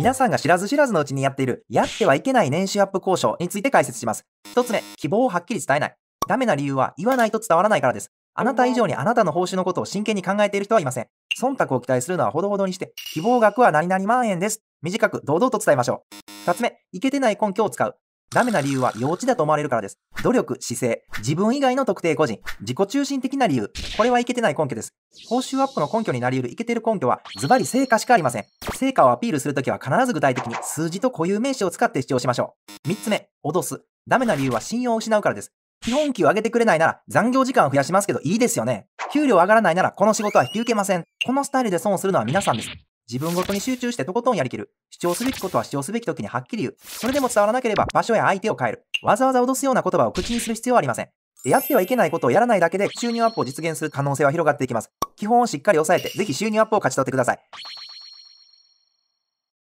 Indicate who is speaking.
Speaker 1: 皆さんが知らず知らずのうちにやっている、やってはいけない年収アップ交渉について解説します。1つ目、希望をはっきり伝えない。ダメな理由は言わないと伝わらないからです。あなた以上にあなたの報酬のことを真剣に考えている人はいません。忖度を期待するのはほどほどにして、希望額は何々万円です。短く堂々と伝えましょう。2つ目、いけてない根拠を使う。ダメな理由は幼稚だと思われるからです。努力、姿勢、自分以外の特定個人、自己中心的な理由、これはいけてない根拠です。報酬アップの根拠になり得るいけてる根拠は、ズバリ成果しかありません。成果をアピールするときは必ず具体的に数字と固有名詞を使って主張しましょう。3つ目、脅す。ダメな理由は信用を失うからです。基本給を上げてくれないなら残業時間を増やしますけどいいですよね。給料上がらないならこの仕事は引き受けません。このスタイルで損をするのは皆さんです。自分ごとに集中してとことんやりきる。主張すべきことは主張すべき時にはっきり言う。それでも伝わらなければ場所や相手を変える。わざわざ脅すような言葉を口にする必要はありません。やってはいけないことをやらないだけで収入アップを実現する可能性は広がっていきます。基本をしっかり押さえて、ぜひ収入アップを勝ち取ってください。